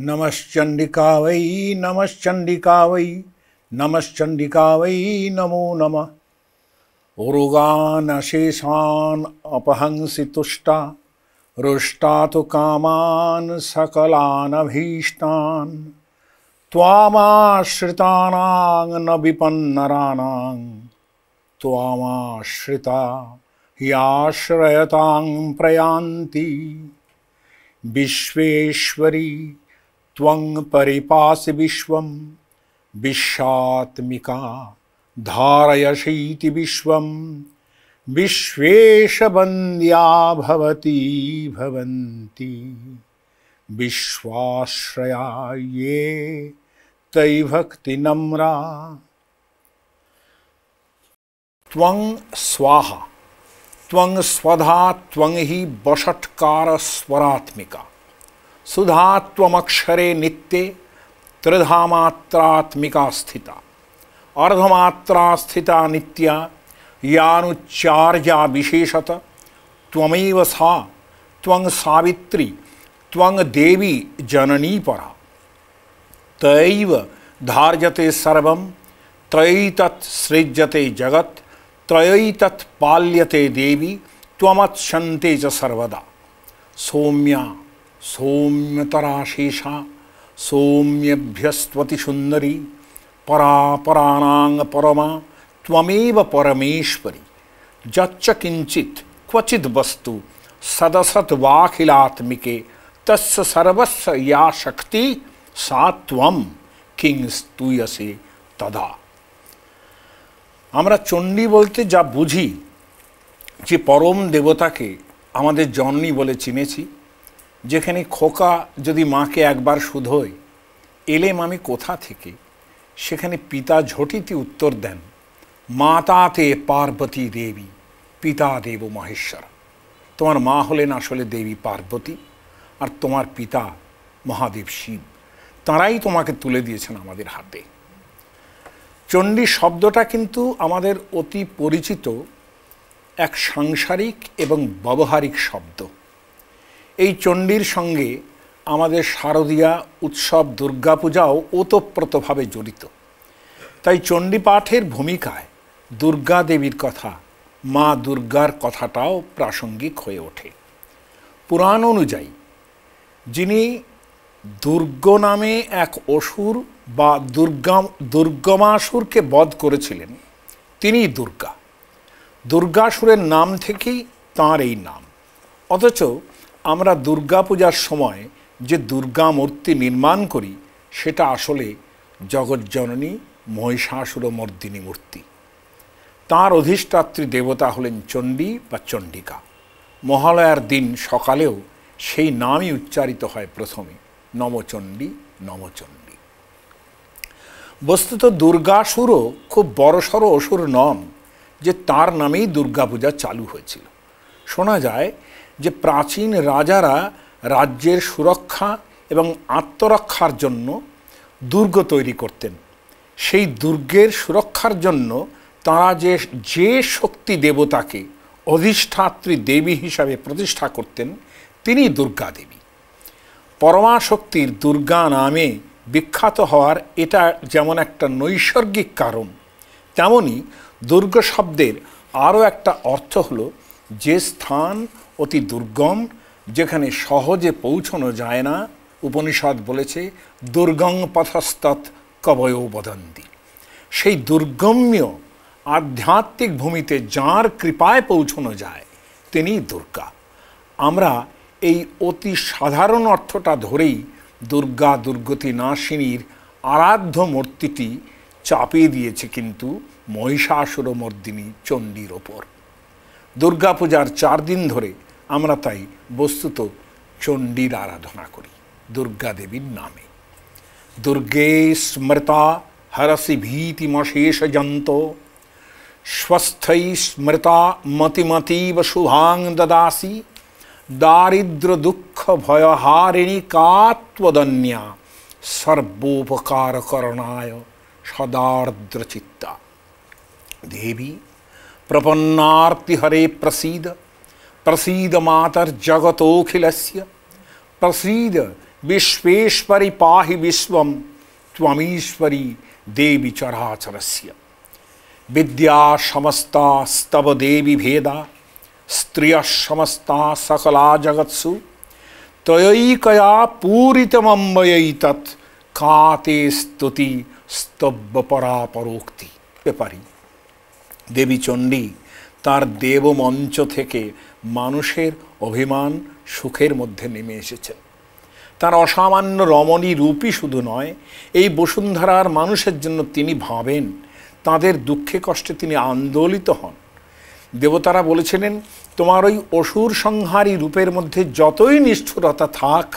नमश्चंडिका वै नमश्चंडिका वै नमश्चंडिका वै नमो नम उगानशेषान् अपहंसी तुष्टा रुष्टा तु कामान् सकलानभीष्टान् त्वामाश्रितानां न विपन्नराणां त्वामाश्रिता याश्रयतां प्रयान्ति विश्वेश्वरी त्वं परिपासि विश्वं विश्वात्मिका धारयशीति विश्वं विश्वेशबन्द्या भवती भवन्ति विश्वाश्रया ये तयि भक्तिनम्रा त्वं स्वाहा त्वं स्वधा त्वं ही बषटकार स्वरात्मिका सुधात्वक्षरे नित्य त्रिधामात्रात्मिका स्थिता अर्धमात्रा स्थिता नित्या यानुच्चार्या विशेषत त्वमेव सा त्वं सावित्री त्वं देवी जननी परा तैव धार्यते सर्वं त्रयैतत् सृज्यते जगत् त्रयैतत् पाल्यते देवी त्वमत्सन्ते च सर्वदा सौम्या सौम्यतराशेषा सौम्यभ्यस्वतिसुन्दरी परापराणाङ्ग परमा त्वमेव परमेश्वरी जच्च किंचित क्वचिद् वस्तु सदसत वाखिलात्मिके तस्य सर्वस्य या शक्ति सात्वम त्वं কিং तदा তদা আমরা চণ্ডী বলতে যা বুঝি যে পরম দেবতাকে আমাদের জন্নি বলে চিনেছি যেখানে খোকা যদি মাকে একবার শুধোয় এলেম আমি কোথা থেকে সেখানে পিতা ঝটিতে উত্তর দেন মাতাতে পার্বতী দেবী পিতা দেব মহেশ্বর তোমার মা হলেন আসলে দেবী পার্বতী আর তোমার পিতা মহাদেব শিব তাঁরাই তোমাকে তুলে দিয়েছেন আমাদের হাতে চণ্ডী শব্দটা কিন্তু আমাদের অতি পরিচিত এক সাংসারিক এবং ব্যবহারিক শব্দ এই চণ্ডীর সঙ্গে আমাদের শারদীয়া উৎসব দুর্গাপূজাও ওতপ্রোতভাবে জড়িত তাই চণ্ডী পাঠের ভূমিকায় দুর্গা দেবীর কথা মা দুর্গার কথাটাও প্রাসঙ্গিক হয়ে ওঠে পুরাণ অনুযায়ী যিনি দুর্গ নামে এক অসুর বা দুর্গা দুর্গমাসুরকে বধ করেছিলেন তিনি দুর্গা দুর্গাসুরের নাম থেকেই তাঁর এই নাম অথচ আমরা দুর্গাপূজার সময় যে দুর্গা মূর্তি নির্মাণ করি সেটা আসলে মহিষাসুর মহিষাসুরমর্দিনী মূর্তি তার অধিষ্ঠাত্রী দেবতা হলেন চণ্ডী বা চণ্ডিকা মহালয়ার দিন সকালেও সেই নামই উচ্চারিত হয় প্রথমে নবচণ্ডী নবচণ্ডী বস্তুত দুর্গাসুরও খুব বড়সড় অসুর নন যে তার নামেই দুর্গাপূজা চালু হয়েছিল শোনা যায় যে প্রাচীন রাজারা রাজ্যের সুরক্ষা এবং আত্মরক্ষার জন্য দুর্গ তৈরি করতেন সেই দুর্গের সুরক্ষার জন্য তারা যে যে শক্তি দেবতাকে অধিষ্ঠাত্রী দেবী হিসাবে প্রতিষ্ঠা করতেন তিনি দুর্গা দেবী পরমাশক্তির দুর্গা নামে বিখ্যাত হওয়ার এটা যেমন একটা নৈসর্গিক কারণ তেমনি দুর্গ শব্দের আরও একটা অর্থ হলো যে স্থান অতি দুর্গম যেখানে সহজে পৌঁছানো যায় না উপনিষদ বলেছে দুর্গম পথস্তৎ কবয় বদন্তি সেই দুর্গম্য আধ্যাত্মিক ভূমিতে যার কৃপায় পৌঁছানো যায় তিনি দুর্গা আমরা এই অতি সাধারণ অর্থটা ধরেই দুর্গা দুর্গতি নাসিনীর আরাধ্য মূর্তিটি চাপিয়ে দিয়েছে কিন্তু মহিষাসুরমর্দিনী চণ্ডীর ওপর দুর্গাপূজার চার দিন ধরে আমরা তাই বস্তুত চণ্ডীর আরাধনা করি দুর্গা দেবীর নামে দুর্গে স্মৃতা হরসি ভীতিমশেষ যন্ত স্वस्थै स्मृता मतिमतीव शुभां ददासि दारिद्र्यदुःखभयहारिणि कात्वदन्या सर्वोपकारकरणाय सदार्द्रचित्ता देवी प्रपन्नार्तिहरे प्रसीद प्रसीद मातर्जगतोखिल प्रसीद विश्वेश्वरी पाहि विश्व त्वमीश्वरी देवी चराचर विद्या समस्ता स्तव देवी भेदा स्त्रिय समस्ता सकला जगत्सु तयकया पूरीतमय तत् काते स्तुति स्तब्ब परापरोक्ति परी देवी चंडी তার দেবমঞ্চ থেকে মানুষের অভিমান সুখের মধ্যে নেমে এসেছেন তার অসামান্য রমণী রূপই শুধু নয় এই বসুন্ধরার মানুষের জন্য তিনি ভাবেন তাদের দুঃখে কষ্টে তিনি আন্দোলিত হন দেবতারা বলেছিলেন তোমার ওই অসুর সংহারী রূপের মধ্যে যতই নিষ্ঠুরতা থাক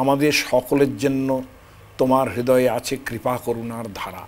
আমাদের সকলের জন্য তোমার হৃদয়ে আছে কৃপা করুণার ধারা